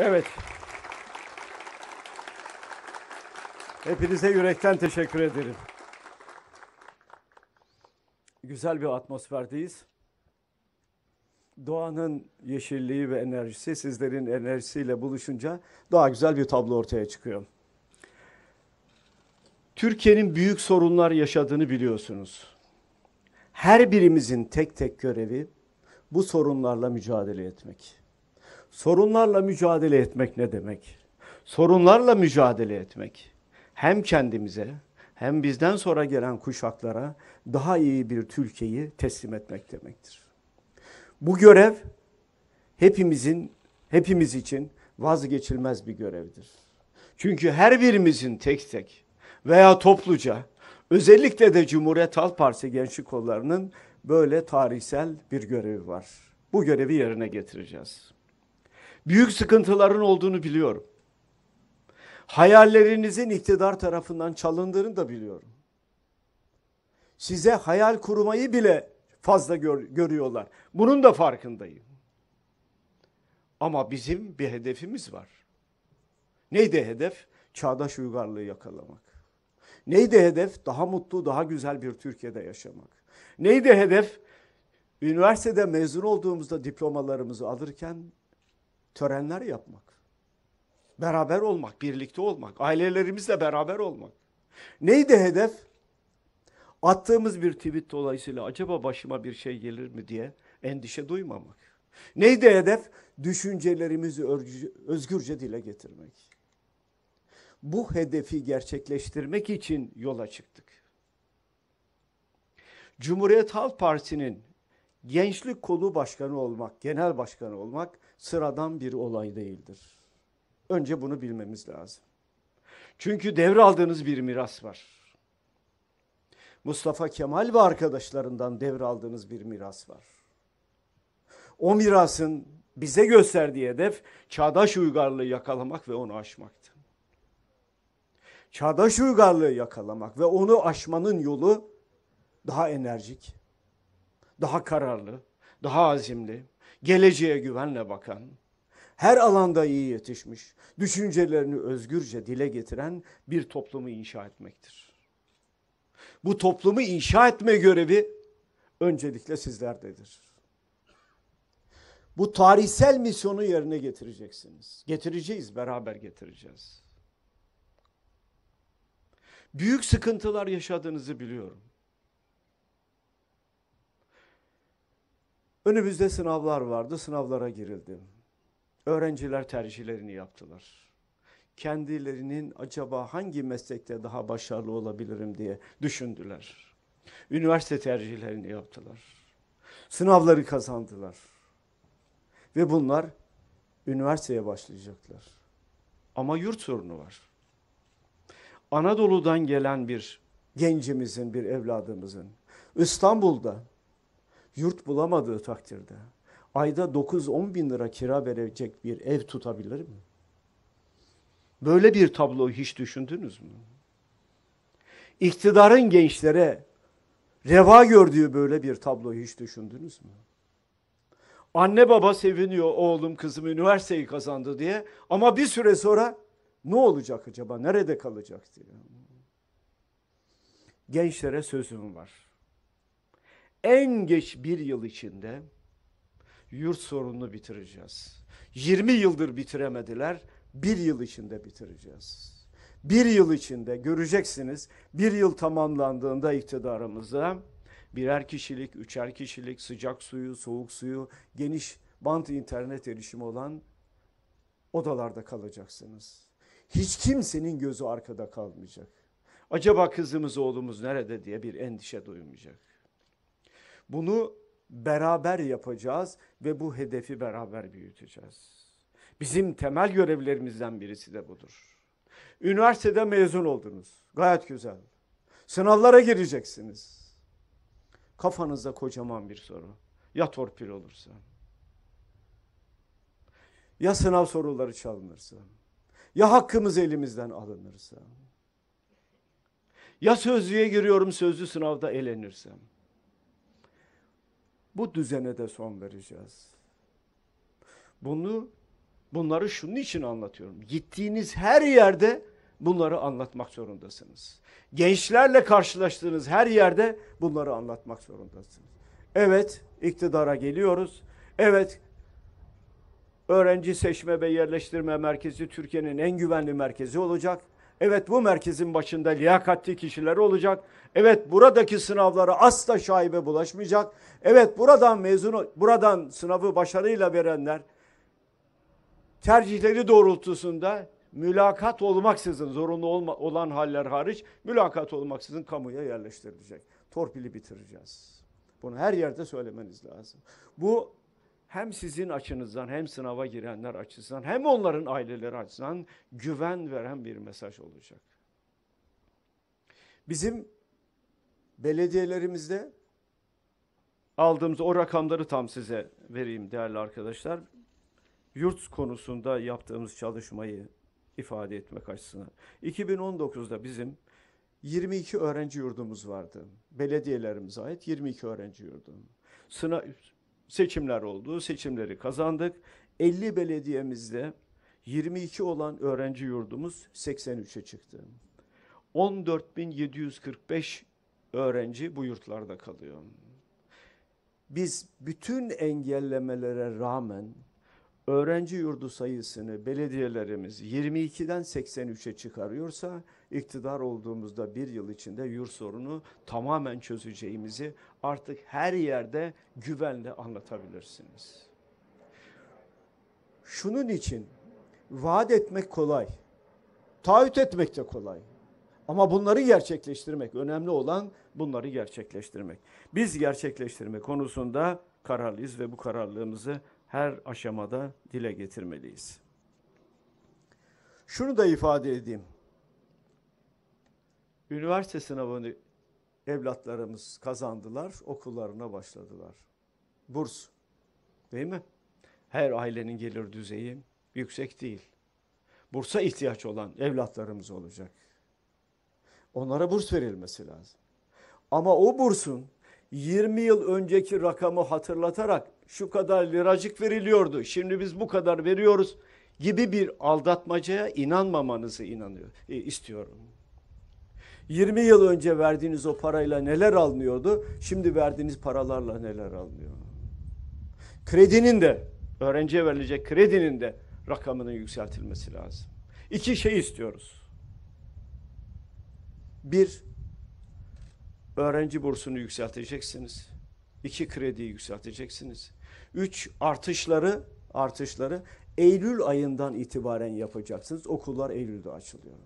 Evet. Hepinize yürekten teşekkür ederim. Güzel bir atmosferdeyiz. Doğanın yeşilliği ve enerjisi sizlerin enerjisiyle buluşunca daha güzel bir tablo ortaya çıkıyor. Türkiye'nin büyük sorunlar yaşadığını biliyorsunuz. Her birimizin tek tek görevi bu sorunlarla mücadele etmek. Sorunlarla mücadele etmek ne demek? Sorunlarla mücadele etmek hem kendimize hem bizden sonra gelen kuşaklara daha iyi bir Türkiye'yi teslim etmek demektir. Bu görev hepimizin hepimiz için vazgeçilmez bir görevdir. Çünkü her birimizin tek tek veya topluca özellikle de Cumhuriyet Halk Partisi gençlik kollarının böyle tarihsel bir görevi var. Bu görevi yerine getireceğiz. Büyük sıkıntıların olduğunu biliyorum. Hayallerinizin iktidar tarafından çalındığını da biliyorum. Size hayal kurmayı bile fazla gör, görüyorlar. Bunun da farkındayım. Ama bizim bir hedefimiz var. Neydi hedef? Çağdaş uygarlığı yakalamak. Neydi hedef? Daha mutlu, daha güzel bir Türkiye'de yaşamak. Neydi hedef? Üniversitede mezun olduğumuzda diplomalarımızı alırken törenler yapmak, beraber olmak, birlikte olmak, ailelerimizle beraber olmak. Neydi hedef? Attığımız bir tweet dolayısıyla acaba başıma bir şey gelir mi diye endişe duymamak. Neydi hedef? Düşüncelerimizi özgürce dile getirmek. Bu hedefi gerçekleştirmek için yola çıktık. Cumhuriyet Halk Partisi'nin gençlik kolu başkanı olmak, genel başkanı olmak sıradan bir olay değildir. Önce bunu bilmemiz lazım. Çünkü devraldığınız bir miras var. Mustafa Kemal ve arkadaşlarından devraldığınız bir miras var. O mirasın bize gösterdiği hedef çağdaş uygarlığı yakalamak ve onu aşmaktı. Çağdaş uygarlığı yakalamak ve onu aşmanın yolu daha enerjik, daha kararlı, daha azimli, geleceğe güvenle bakan, her alanda iyi yetişmiş, düşüncelerini özgürce dile getiren bir toplumu inşa etmektir. Bu toplumu inşa etme görevi öncelikle sizlerdedir. Bu tarihsel misyonu yerine getireceksiniz. Getireceğiz, beraber getireceğiz. Büyük sıkıntılar yaşadığınızı biliyorum. Önümüzde sınavlar vardı, sınavlara girildi. Öğrenciler tercihlerini yaptılar. Kendilerinin acaba hangi meslekte daha başarılı olabilirim diye düşündüler. Üniversite tercihlerini yaptılar. Sınavları kazandılar. Ve bunlar üniversiteye başlayacaklar. Ama yurt sorunu var. Anadolu'dan gelen bir gencimizin, bir evladımızın İstanbul'da yurt bulamadığı takdirde ayda 9-10 bin lira kira verecek bir ev tutabilir mi? Böyle bir tabloyu hiç düşündünüz mü? İktidarın gençlere reva gördüğü böyle bir tabloyu hiç düşündünüz mü? Anne baba seviniyor oğlum kızım üniversiteyi kazandı diye ama bir süre sonra ne olacak acaba nerede kalacak diye. Gençlere sözüm var en geç bir yıl içinde yurt sorununu bitireceğiz. 20 yıldır bitiremediler, bir yıl içinde bitireceğiz. Bir yıl içinde göreceksiniz bir yıl tamamlandığında iktidarımızda birer kişilik, üçer kişilik sıcak suyu, soğuk suyu, geniş bant internet erişimi olan odalarda kalacaksınız. Hiç kimsenin gözü arkada kalmayacak. Acaba kızımız oğlumuz nerede diye bir endişe duymayacak. Bunu beraber yapacağız ve bu hedefi beraber büyüteceğiz. Bizim temel görevlerimizden birisi de budur. Üniversitede mezun oldunuz. Gayet güzel. Sınavlara gireceksiniz. Kafanızda kocaman bir soru. Ya torpil olursa? Ya sınav soruları çalınırsa? Ya hakkımız elimizden alınırsa? Ya sözlüğe giriyorum sözlü sınavda elenirsem? Bu düzene de son vereceğiz. Bunu bunları şunun için anlatıyorum. Gittiğiniz her yerde bunları anlatmak zorundasınız. Gençlerle karşılaştığınız her yerde bunları anlatmak zorundasınız. Evet, iktidara geliyoruz. Evet, öğrenci seçme ve yerleştirme merkezi Türkiye'nin en güvenli merkezi olacak. Evet bu merkezin başında liyakatli kişiler olacak. Evet buradaki sınavlara asla şaibe bulaşmayacak. Evet buradan mezun buradan sınavı başarıyla verenler tercihleri doğrultusunda mülakat olmaksızın zorunlu olma, olan haller hariç mülakat olmaksızın kamuya yerleştirilecek. Torpili bitireceğiz. Bunu her yerde söylemeniz lazım. Bu hem sizin açınızdan hem sınava girenler açısından hem onların aileleri açısından güven veren bir mesaj olacak. Bizim belediyelerimizde aldığımız o rakamları tam size vereyim değerli arkadaşlar. Yurt konusunda yaptığımız çalışmayı ifade etmek açısından. 2019'da bizim 22 öğrenci yurdumuz vardı. Belediyelerimize ait 22 öğrenci yurdu. Sınav seçimler oldu. Seçimleri kazandık. 50 belediyemizde 22 olan öğrenci yurdumuz 83'e çıktı. 14.745 öğrenci bu yurtlarda kalıyor. Biz bütün engellemelere rağmen öğrenci yurdu sayısını belediyelerimiz 22'den 83'e çıkarıyorsa iktidar olduğumuzda bir yıl içinde yurt sorunu tamamen çözeceğimizi artık her yerde güvenle anlatabilirsiniz. Şunun için vaat etmek kolay, taahhüt etmek de kolay. Ama bunları gerçekleştirmek, önemli olan bunları gerçekleştirmek. Biz gerçekleştirme konusunda kararlıyız ve bu kararlılığımızı her aşamada dile getirmeliyiz. Şunu da ifade edeyim. Üniversite sınavını evlatlarımız kazandılar, okullarına başladılar. Burs değil mi? Her ailenin gelir düzeyi yüksek değil. Bursa ihtiyaç olan evlatlarımız olacak. Onlara burs verilmesi lazım. Ama o bursun 20 yıl önceki rakamı hatırlatarak şu kadar liracık veriliyordu. Şimdi biz bu kadar veriyoruz gibi bir aldatmacaya inanmamanızı inanıyor, e, istiyorum. 20 yıl önce verdiğiniz o parayla neler alınıyordu? Şimdi verdiğiniz paralarla neler alınıyor? Kredinin de öğrenciye verilecek kredinin de rakamının yükseltilmesi lazım. İki şey istiyoruz. Bir, öğrenci bursunu yükselteceksiniz. İki, krediyi yükselteceksiniz. Üç, artışları artışları Eylül ayından itibaren yapacaksınız. Okullar Eylül'de açılıyor.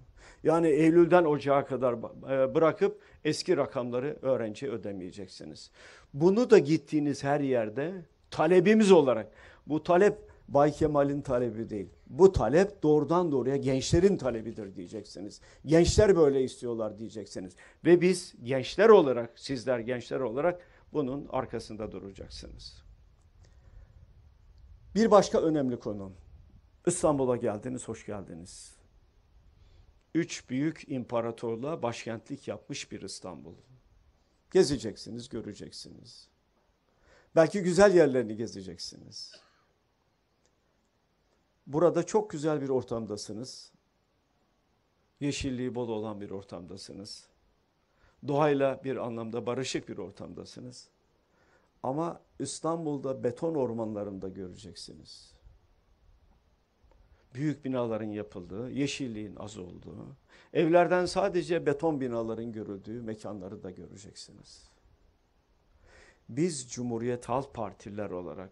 Yani Eylül'den Ocağa kadar e, bırakıp eski rakamları öğrenci ödemeyeceksiniz. Bunu da gittiğiniz her yerde talebimiz olarak bu talep Bay Kemal'in talebi değil. Bu talep doğrudan doğruya gençlerin talebidir diyeceksiniz. Gençler böyle istiyorlar diyeceksiniz. Ve biz gençler olarak, sizler gençler olarak bunun arkasında duracaksınız. Bir başka önemli konu. İstanbul'a geldiniz, hoş geldiniz üç büyük imparatorluğa başkentlik yapmış bir İstanbul. Gezeceksiniz, göreceksiniz. Belki güzel yerlerini gezeceksiniz. Burada çok güzel bir ortamdasınız. Yeşilliği bol olan bir ortamdasınız. Doğayla bir anlamda barışık bir ortamdasınız. Ama İstanbul'da beton ormanlarında göreceksiniz büyük binaların yapıldığı, yeşilliğin az olduğu, evlerden sadece beton binaların görüldüğü mekanları da göreceksiniz. Biz Cumhuriyet Halk Partiler olarak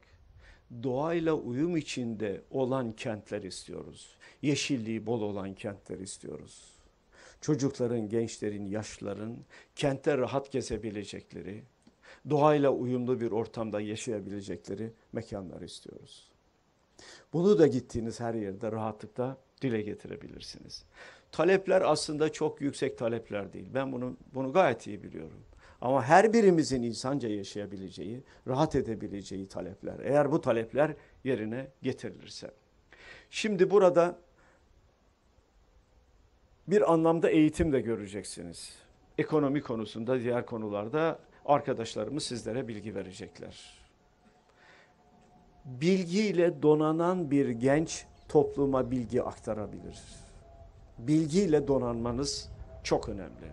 doğayla uyum içinde olan kentler istiyoruz. Yeşilliği bol olan kentler istiyoruz. Çocukların, gençlerin, yaşların kente rahat gezebilecekleri, doğayla uyumlu bir ortamda yaşayabilecekleri mekanlar istiyoruz. Bunu da gittiğiniz her yerde rahatlıkla dile getirebilirsiniz. Talepler aslında çok yüksek talepler değil. Ben bunu bunu gayet iyi biliyorum. Ama her birimizin insanca yaşayabileceği, rahat edebileceği talepler. Eğer bu talepler yerine getirilirse. Şimdi burada bir anlamda eğitim de göreceksiniz. Ekonomi konusunda diğer konularda arkadaşlarımız sizlere bilgi verecekler bilgiyle donanan bir genç topluma bilgi aktarabilir. Bilgiyle donanmanız çok önemli.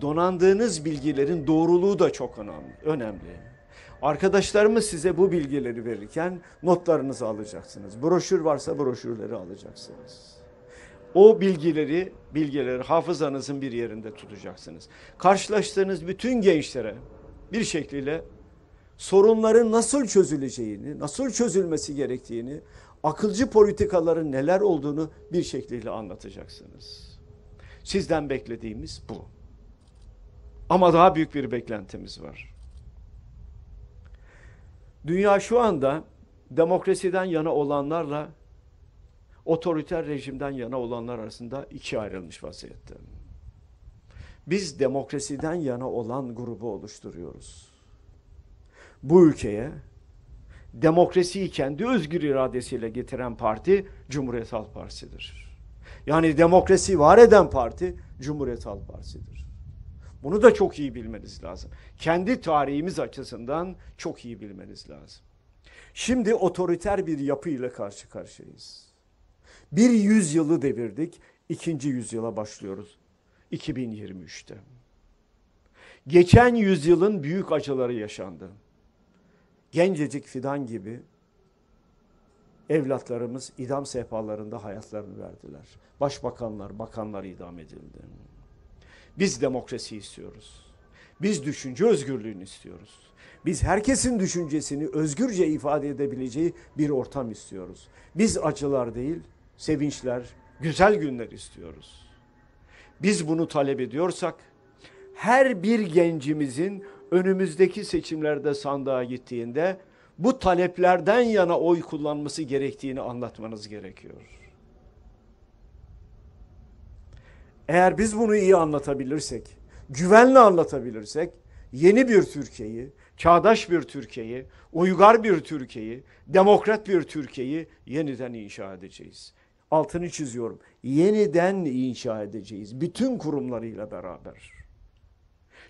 Donandığınız bilgilerin doğruluğu da çok önemli. Arkadaşlarımız size bu bilgileri verirken notlarınızı alacaksınız. Broşür varsa broşürleri alacaksınız. O bilgileri, bilgileri hafızanızın bir yerinde tutacaksınız. Karşılaştığınız bütün gençlere bir şekliyle sorunların nasıl çözüleceğini, nasıl çözülmesi gerektiğini, akılcı politikaların neler olduğunu bir şekliyle anlatacaksınız. Sizden beklediğimiz bu. Ama daha büyük bir beklentimiz var. Dünya şu anda demokrasiden yana olanlarla otoriter rejimden yana olanlar arasında ikiye ayrılmış vaziyette. Biz demokrasiden yana olan grubu oluşturuyoruz bu ülkeye demokrasiyi kendi özgür iradesiyle getiren parti Cumhuriyet Halk Partisi'dir. Yani demokrasi var eden parti Cumhuriyet Halk Partisi'dir. Bunu da çok iyi bilmeniz lazım. Kendi tarihimiz açısından çok iyi bilmeniz lazım. Şimdi otoriter bir yapı ile karşı karşıyayız. Bir yüzyılı devirdik, ikinci yüzyıla başlıyoruz 2023'te. Geçen yüzyılın büyük acıları yaşandı gencecik fidan gibi evlatlarımız idam sehpalarında hayatlarını verdiler. Başbakanlar, bakanlar idam edildi. Biz demokrasi istiyoruz. Biz düşünce özgürlüğünü istiyoruz. Biz herkesin düşüncesini özgürce ifade edebileceği bir ortam istiyoruz. Biz acılar değil, sevinçler, güzel günler istiyoruz. Biz bunu talep ediyorsak her bir gencimizin önümüzdeki seçimlerde sandığa gittiğinde bu taleplerden yana oy kullanması gerektiğini anlatmanız gerekiyor. Eğer biz bunu iyi anlatabilirsek, güvenle anlatabilirsek yeni bir Türkiye'yi, çağdaş bir Türkiye'yi, uygar bir Türkiye'yi, demokrat bir Türkiye'yi yeniden inşa edeceğiz. Altını çiziyorum. Yeniden inşa edeceğiz bütün kurumlarıyla beraber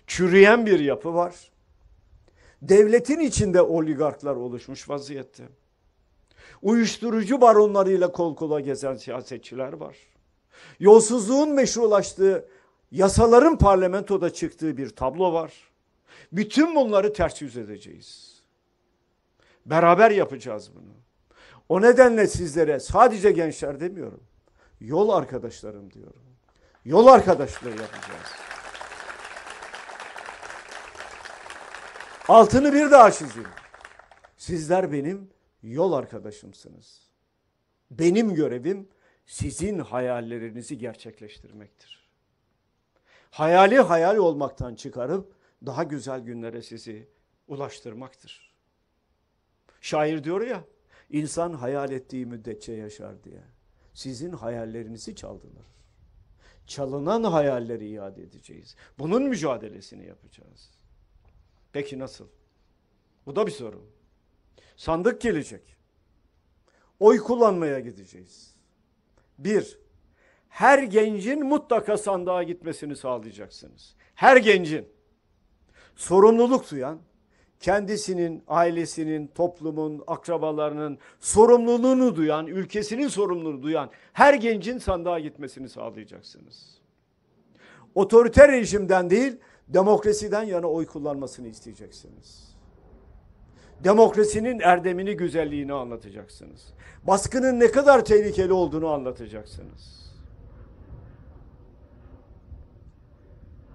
çürüyen bir yapı var. Devletin içinde oligarklar oluşmuş vaziyette. Uyuşturucu baronlarıyla kol kola gezen siyasetçiler var. Yolsuzluğun meşrulaştığı, yasaların parlamentoda çıktığı bir tablo var. Bütün bunları ters yüz edeceğiz. Beraber yapacağız bunu. O nedenle sizlere sadece gençler demiyorum. Yol arkadaşlarım diyorum. Yol arkadaşlığı yapacağız. Altını bir daha çiziyor. Sizler benim yol arkadaşımsınız. Benim görevim sizin hayallerinizi gerçekleştirmektir. Hayali hayal olmaktan çıkarıp daha güzel günlere sizi ulaştırmaktır. Şair diyor ya, insan hayal ettiği müddetçe yaşar diye. Sizin hayallerinizi çaldılar. Çalınan hayalleri iade edeceğiz. Bunun mücadelesini yapacağız. Peki nasıl? Bu da bir soru. Sandık gelecek. Oy kullanmaya gideceğiz. Bir, her gencin mutlaka sandığa gitmesini sağlayacaksınız. Her gencin sorumluluk duyan, kendisinin, ailesinin, toplumun, akrabalarının sorumluluğunu duyan, ülkesinin sorumluluğunu duyan her gencin sandığa gitmesini sağlayacaksınız. Otoriter rejimden değil, demokrasiden yana oy kullanmasını isteyeceksiniz. Demokrasinin erdemini, güzelliğini anlatacaksınız. Baskının ne kadar tehlikeli olduğunu anlatacaksınız.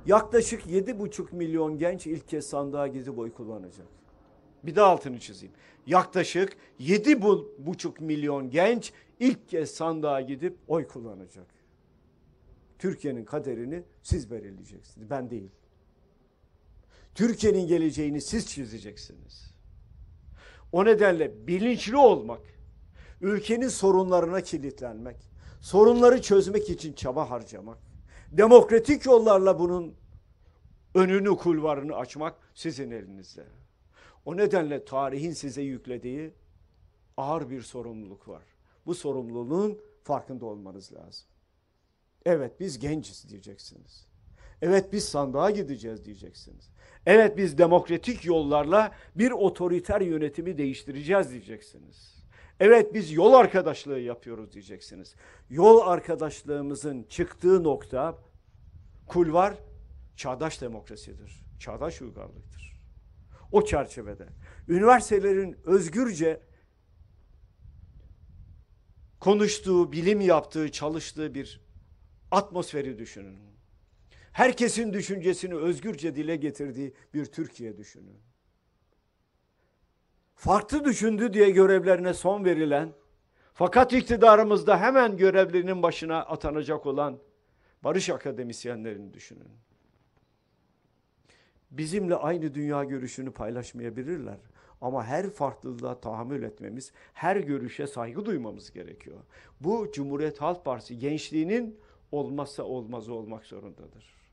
Yaklaşık yedi buçuk milyon genç ilk kez sandığa gidip oy kullanacak. Bir daha altını çizeyim. Yaklaşık yedi buçuk milyon genç ilk kez sandığa gidip oy kullanacak. Türkiye'nin kaderini siz belirleyeceksiniz. Ben değil. Türkiye'nin geleceğini siz çizeceksiniz. O nedenle bilinçli olmak, ülkenin sorunlarına kilitlenmek, sorunları çözmek için çaba harcamak, demokratik yollarla bunun önünü kulvarını açmak sizin elinizde. O nedenle tarihin size yüklediği ağır bir sorumluluk var. Bu sorumluluğun farkında olmanız lazım. Evet biz genciz diyeceksiniz. Evet biz sandığa gideceğiz diyeceksiniz. Evet biz demokratik yollarla bir otoriter yönetimi değiştireceğiz diyeceksiniz. Evet biz yol arkadaşlığı yapıyoruz diyeceksiniz. Yol arkadaşlığımızın çıktığı nokta kulvar çağdaş demokrasidir. Çağdaş uygarlıktır. O çerçevede üniversitelerin özgürce konuştuğu, bilim yaptığı, çalıştığı bir atmosferi düşünün herkesin düşüncesini özgürce dile getirdiği bir Türkiye düşünün. Farklı düşündü diye görevlerine son verilen fakat iktidarımızda hemen görevlerinin başına atanacak olan barış akademisyenlerini düşünün. Bizimle aynı dünya görüşünü paylaşmayabilirler ama her farklılığa tahammül etmemiz, her görüşe saygı duymamız gerekiyor. Bu Cumhuriyet Halk Partisi gençliğinin olmazsa olmazı olmak zorundadır.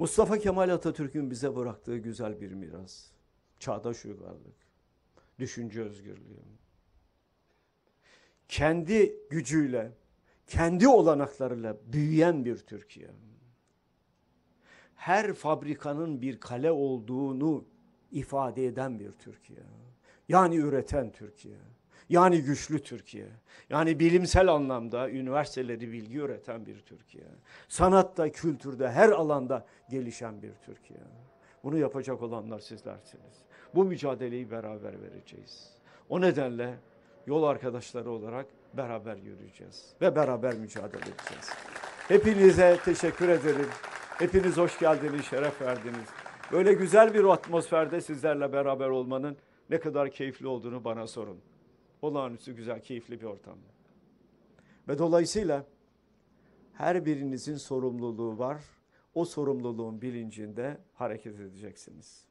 Mustafa Kemal Atatürk'ün bize bıraktığı güzel bir miras. Çağdaş uygarlık, düşünce özgürlüğü. Kendi gücüyle, kendi olanaklarıyla büyüyen bir Türkiye. Her fabrikanın bir kale olduğunu ifade eden bir Türkiye. Yani üreten Türkiye. Yani güçlü Türkiye. Yani bilimsel anlamda üniversiteleri bilgi üreten bir Türkiye. Sanatta, kültürde, her alanda gelişen bir Türkiye. Bunu yapacak olanlar sizlersiniz. Bu mücadeleyi beraber vereceğiz. O nedenle yol arkadaşları olarak beraber yürüyeceğiz ve beraber mücadele edeceğiz. Hepinize teşekkür ederim. Hepiniz hoş geldiniz, şeref verdiniz. Böyle güzel bir atmosferde sizlerle beraber olmanın ne kadar keyifli olduğunu bana sorun olağanüstü güzel, keyifli bir ortamdı. Ve dolayısıyla her birinizin sorumluluğu var. O sorumluluğun bilincinde hareket edeceksiniz.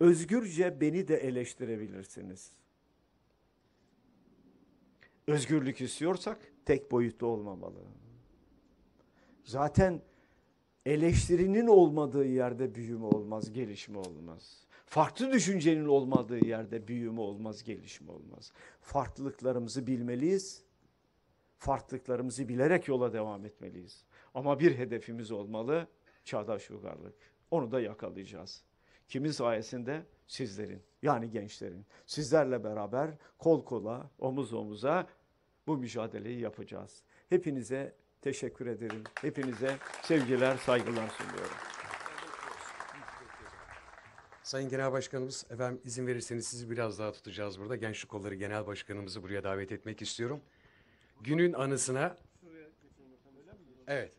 Özgürce beni de eleştirebilirsiniz. Özgürlük istiyorsak tek boyutlu olmamalı. Zaten eleştirinin olmadığı yerde büyüme olmaz, gelişme olmaz. Farklı düşüncenin olmadığı yerde büyüme olmaz, gelişme olmaz. Farklılıklarımızı bilmeliyiz. Farklılıklarımızı bilerek yola devam etmeliyiz. Ama bir hedefimiz olmalı, çağdaş uygarlık. Onu da yakalayacağız. Kimin sayesinde? Sizlerin, yani gençlerin. Sizlerle beraber kol kola, omuz omuza bu mücadeleyi yapacağız. Hepinize teşekkür ederim. Hepinize sevgiler, saygılar sunuyorum. Sayın Genel Başkanımız, efendim izin verirseniz sizi biraz daha tutacağız burada. Gençlik Kolları Genel Başkanımızı buraya davet etmek istiyorum. Günün anısına... Evet.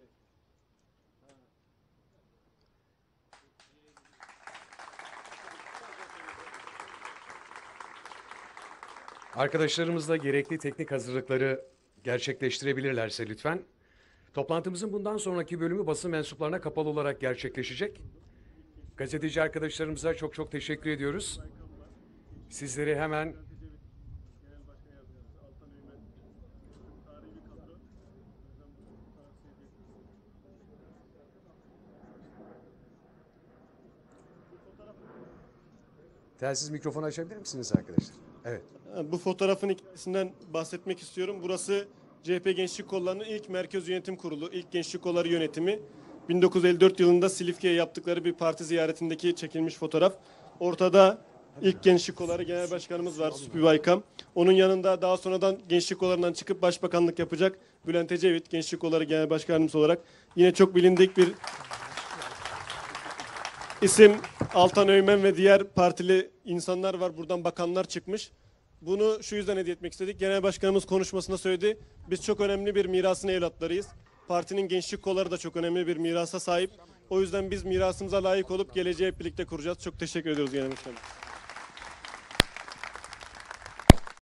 Arkadaşlarımızla gerekli teknik hazırlıkları gerçekleştirebilirlerse lütfen. Toplantımızın bundan sonraki bölümü basın mensuplarına kapalı olarak gerçekleşecek. Gazeteci arkadaşlarımıza çok çok teşekkür ediyoruz. Sizleri hemen Telsiz mikrofonu açabilir misiniz arkadaşlar? Evet. Bu fotoğrafın ikisinden bahsetmek istiyorum. Burası CHP Gençlik Kolları'nın ilk merkez yönetim kurulu, ilk gençlik kolları yönetimi. 1954 yılında Silifke'ye yaptıkları bir parti ziyaretindeki çekilmiş fotoğraf. Ortada ilk Gençlik Kolları Genel Başkanımız var Süpü Baykam. Onun yanında daha sonradan Gençlik Kolları'ndan çıkıp başbakanlık yapacak Bülent Ecevit Gençlik Kolları Genel Başkanımız olarak. Yine çok bilindik bir isim Altan Öymen ve diğer partili insanlar var. Buradan bakanlar çıkmış. Bunu şu yüzden hediye etmek istedik. Genel Başkanımız konuşmasında söyledi. Biz çok önemli bir mirasın evlatlarıyız. Partinin gençlik kolları da çok önemli bir mirasa sahip. O yüzden biz mirasımıza layık olup geleceği hep birlikte kuracağız. Çok teşekkür ediyoruz Genel Başkanım.